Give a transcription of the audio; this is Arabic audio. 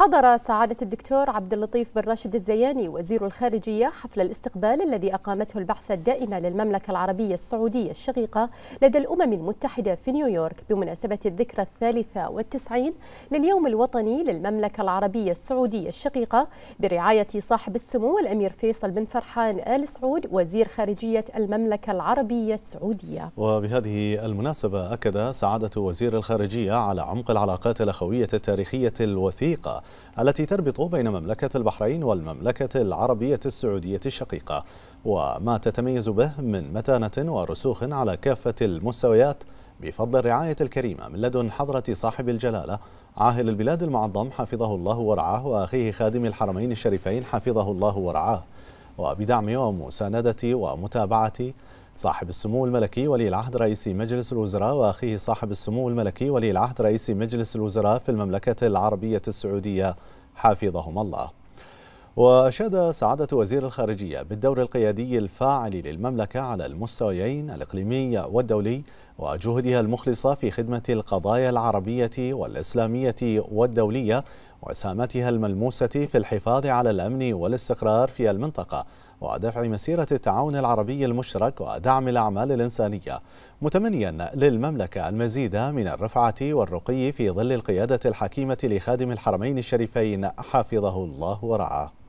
حضر سعادة الدكتور عبد اللطيف بن راشد الزياني وزير الخارجية حفل الاستقبال الذي أقامته البعثة الدائمة للمملكة العربية السعودية الشقيقة لدى الأمم المتحدة في نيويورك بمناسبة الذكرى الثالثة والتسعين لليوم الوطني للمملكة العربية السعودية الشقيقة برعاية صاحب السمو الأمير فيصل بن فرحان آل سعود وزير خارجية المملكة العربية السعودية وبهذه المناسبة أكد سعادة وزير الخارجية على عمق العلاقات الأخوية التاريخية الوثيقة التي تربط بين مملكة البحرين والمملكة العربية السعودية الشقيقة وما تتميز به من متانة ورسوخ على كافة المستويات بفضل الرعاية الكريمة من لدن حضرة صاحب الجلالة عاهل البلاد المعظم حفظه الله ورعاه وأخيه خادم الحرمين الشريفين حفظه الله ورعاه وبدعم ومساندة ومتابعة صاحب السمو الملكي ولي العهد رئيس مجلس الوزراء وأخيه صاحب السمو الملكي ولي العهد رئيس مجلس الوزراء في المملكة العربية السعودية حفظهما الله وأشاد سعادة وزير الخارجية بالدور القيادي الفاعل للمملكة على المستويين الإقليمي والدولي وجهدها المخلصة في خدمة القضايا العربية والإسلامية والدولية وسامتها الملموسة في الحفاظ على الأمن والاستقرار في المنطقة ودفع مسيرة التعاون العربي المشترك ودعم الأعمال الإنسانية متمنيا للمملكة المزيد من الرفعة والرقي في ظل القيادة الحكيمة لخادم الحرمين الشريفين حفظه الله ورعاه